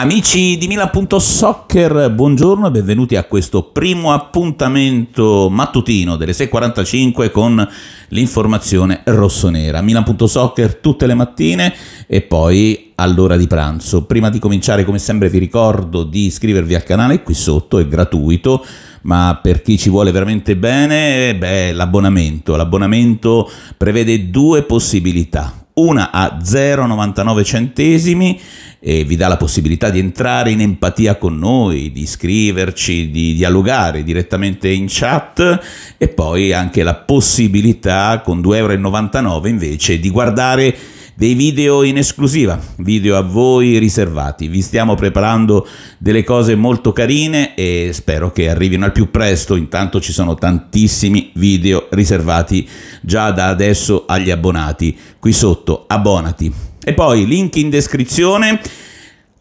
Amici di Milan.soccer, buongiorno e benvenuti a questo primo appuntamento mattutino delle 6.45 con l'informazione rossonera. Milan.soccer tutte le mattine e poi all'ora di pranzo. Prima di cominciare, come sempre, vi ricordo di iscrivervi al canale qui sotto, è gratuito ma per chi ci vuole veramente bene, beh, l'abbonamento. L'abbonamento prevede due possibilità una a 0,99 centesimi e vi dà la possibilità di entrare in empatia con noi, di iscriverci, di dialogare direttamente in chat e poi anche la possibilità con 2,99 euro invece di guardare dei video in esclusiva, video a voi riservati. Vi stiamo preparando delle cose molto carine e spero che arrivino al più presto. Intanto ci sono tantissimi video riservati già da adesso agli abbonati. Qui sotto abbonati. E poi link in descrizione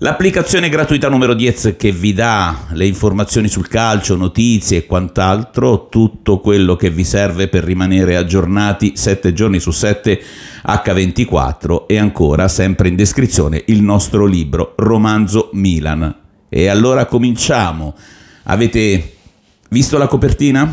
L'applicazione gratuita numero 10 che vi dà le informazioni sul calcio, notizie e quant'altro, tutto quello che vi serve per rimanere aggiornati 7 giorni su 7 H24 e ancora sempre in descrizione il nostro libro Romanzo Milan. E allora cominciamo. Avete visto la copertina?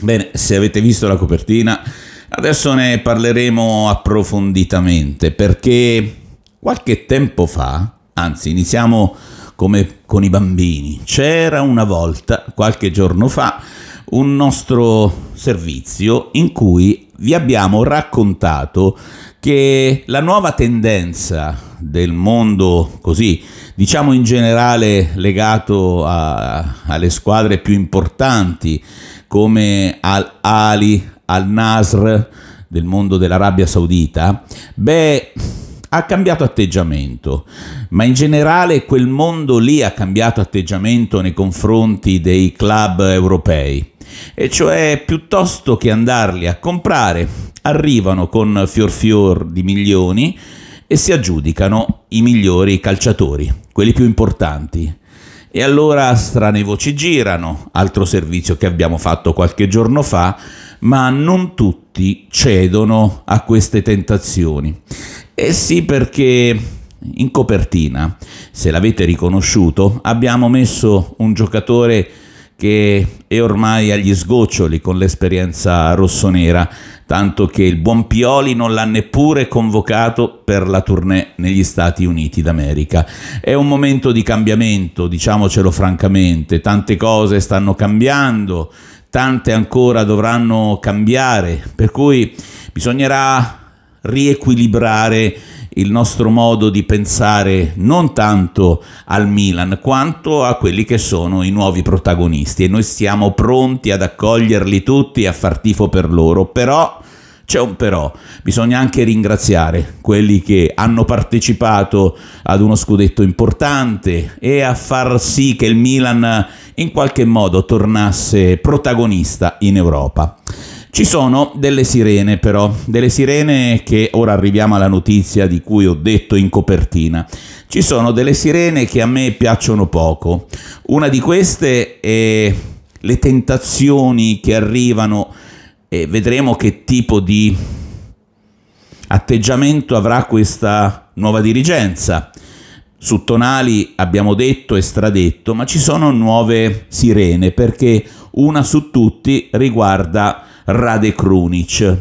Bene, se avete visto la copertina, adesso ne parleremo approfonditamente perché qualche tempo fa Anzi, iniziamo come con i bambini. C'era una volta, qualche giorno fa, un nostro servizio in cui vi abbiamo raccontato che la nuova tendenza del mondo così diciamo in generale legato a, alle squadre più importanti come Al Ali, Al Nasr del mondo dell'Arabia Saudita, beh ha cambiato atteggiamento, ma in generale quel mondo lì ha cambiato atteggiamento nei confronti dei club europei. E cioè piuttosto che andarli a comprare, arrivano con fior fior di milioni e si aggiudicano i migliori calciatori, quelli più importanti. E allora strane voci girano, altro servizio che abbiamo fatto qualche giorno fa, ma non tutti cedono a queste tentazioni. Eh sì, perché in copertina, se l'avete riconosciuto, abbiamo messo un giocatore che è ormai agli sgoccioli con l'esperienza rossonera, tanto che il buon Pioli non l'ha neppure convocato per la tournée negli Stati Uniti d'America. È un momento di cambiamento, diciamocelo francamente, tante cose stanno cambiando, tante ancora dovranno cambiare, per cui bisognerà riequilibrare il nostro modo di pensare non tanto al Milan quanto a quelli che sono i nuovi protagonisti e noi siamo pronti ad accoglierli tutti e a far tifo per loro, però c'è un però, bisogna anche ringraziare quelli che hanno partecipato ad uno scudetto importante e a far sì che il Milan in qualche modo tornasse protagonista in Europa. Ci sono delle sirene però, delle sirene che ora arriviamo alla notizia di cui ho detto in copertina. Ci sono delle sirene che a me piacciono poco. Una di queste è le tentazioni che arrivano e vedremo che tipo di atteggiamento avrà questa nuova dirigenza. Su Tonali abbiamo detto e stradetto, ma ci sono nuove sirene perché una su tutti riguarda Rade Krunic.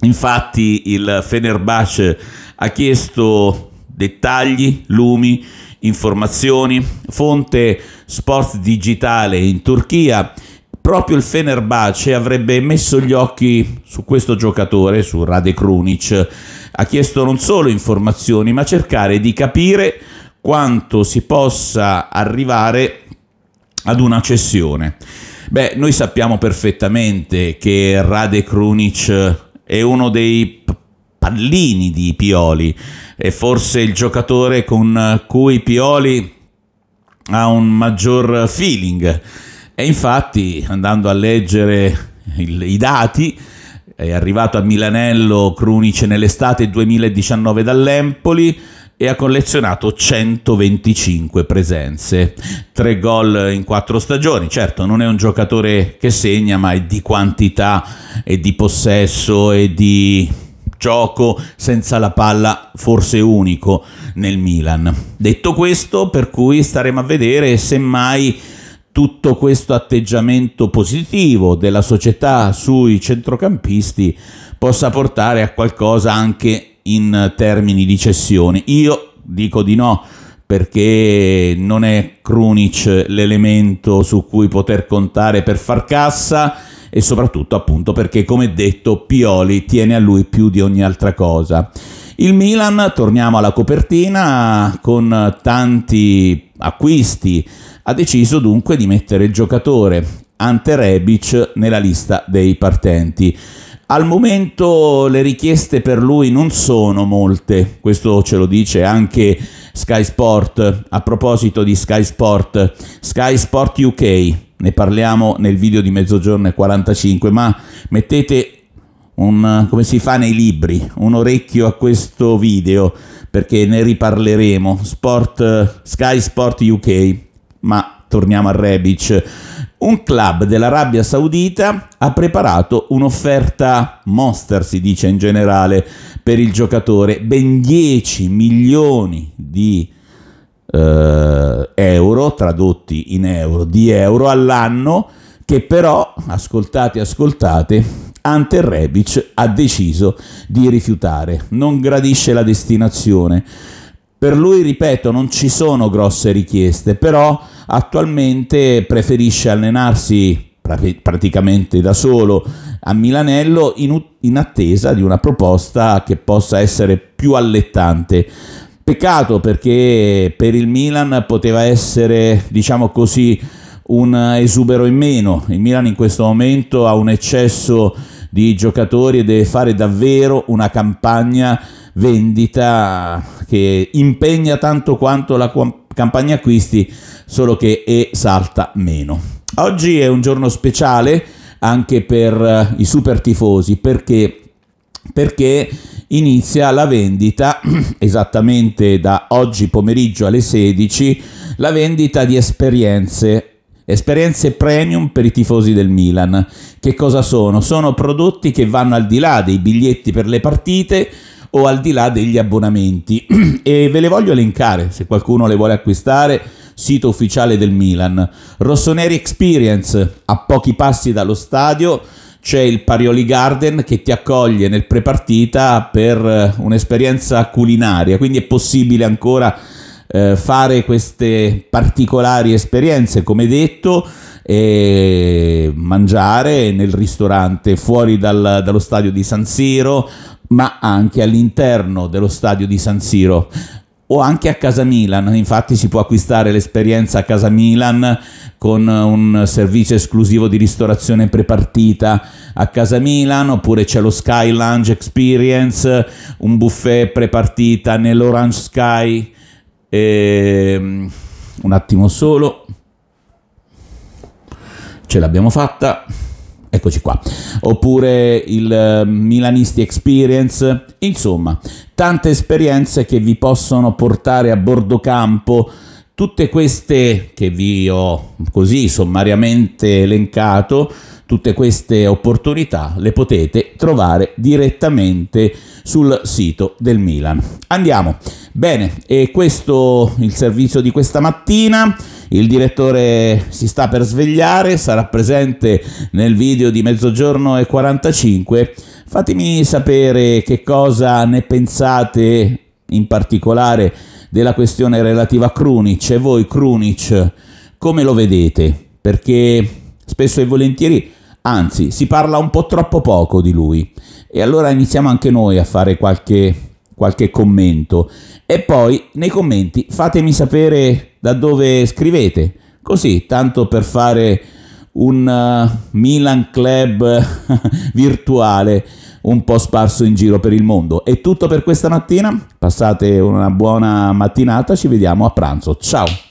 Infatti il Fenerbahce ha chiesto dettagli, lumi, informazioni, fonte sport digitale in Turchia. Proprio il Fenerbahce avrebbe messo gli occhi su questo giocatore, su Rade Krunic. Ha chiesto non solo informazioni, ma cercare di capire quanto si possa arrivare ad una cessione. Beh, noi sappiamo perfettamente che Rade Krunic è uno dei pallini di Pioli è forse il giocatore con cui Pioli ha un maggior feeling. E infatti, andando a leggere il, i dati, è arrivato a Milanello Crunice nell'estate 2019 dall'Empoli, e ha collezionato 125 presenze, 3 gol in 4 stagioni. Certo, non è un giocatore che segna, ma è di quantità e di possesso e di gioco senza la palla forse unico nel Milan. Detto questo, per cui staremo a vedere semmai tutto questo atteggiamento positivo della società sui centrocampisti possa portare a qualcosa anche in termini di cessione. Io dico di no perché non è Krunic l'elemento su cui poter contare per far cassa e soprattutto appunto perché come detto Pioli tiene a lui più di ogni altra cosa. Il Milan, torniamo alla copertina, con tanti acquisti ha deciso dunque di mettere il giocatore Ante Rebic nella lista dei partenti. Al momento le richieste per lui non sono molte, questo ce lo dice anche Sky Sport. A proposito di Sky Sport, Sky Sport UK, ne parliamo nel video di mezzogiorno 45, ma mettete un, come si fa nei libri, un orecchio a questo video perché ne riparleremo. Sport, Sky Sport UK, ma torniamo a Rebic un club dell'Arabia Saudita ha preparato un'offerta monster, si dice in generale, per il giocatore, ben 10 milioni di eh, euro, tradotti in euro, di euro all'anno, che però, ascoltate, ascoltate, Ante Rebic ha deciso di rifiutare, non gradisce la destinazione. Per lui, ripeto, non ci sono grosse richieste, però attualmente preferisce allenarsi praticamente da solo a Milanello in, in attesa di una proposta che possa essere più allettante. Peccato perché per il Milan poteva essere, diciamo così, un esubero in meno. Il Milan in questo momento ha un eccesso di giocatori e deve fare davvero una campagna vendita che impegna tanto quanto la campagna acquisti solo che E salta meno. Oggi è un giorno speciale anche per eh, i super tifosi perché, perché inizia la vendita esattamente da oggi pomeriggio alle 16 la vendita di esperienze esperienze premium per i tifosi del Milan. Che cosa sono? Sono prodotti che vanno al di là dei biglietti per le partite o al di là degli abbonamenti e ve le voglio elencare se qualcuno le vuole acquistare sito ufficiale del Milan. Rossoneri Experience, a pochi passi dallo stadio, c'è il Parioli Garden che ti accoglie nel prepartita per eh, un'esperienza culinaria, quindi è possibile ancora eh, fare queste particolari esperienze, come detto, e mangiare nel ristorante fuori dal, dallo stadio di San Siro, ma anche all'interno dello stadio di San Siro o anche a Casa Milan, infatti si può acquistare l'esperienza a Casa Milan con un servizio esclusivo di ristorazione prepartita a Casa Milan, oppure c'è lo Sky Lounge Experience, un buffet prepartita nell'Orange Sky. E... Ehm, un attimo solo, ce l'abbiamo fatta eccoci qua, oppure il ehm, Milanisti Experience, insomma, tante esperienze che vi possono portare a bordo campo tutte queste che vi ho così sommariamente elencato, tutte queste opportunità le potete trovare direttamente sul sito del Milan. Andiamo. Bene, e questo il servizio di questa mattina. Il direttore si sta per svegliare, sarà presente nel video di mezzogiorno e 45. Fatemi sapere che cosa ne pensate in particolare della questione relativa a Krunic e voi Krunic come lo vedete? Perché spesso e volentieri, anzi, si parla un po' troppo poco di lui e allora iniziamo anche noi a fare qualche qualche commento e poi nei commenti fatemi sapere da dove scrivete, così tanto per fare un uh, Milan Club virtuale un po' sparso in giro per il mondo. È tutto per questa mattina, passate una buona mattinata, ci vediamo a pranzo, ciao!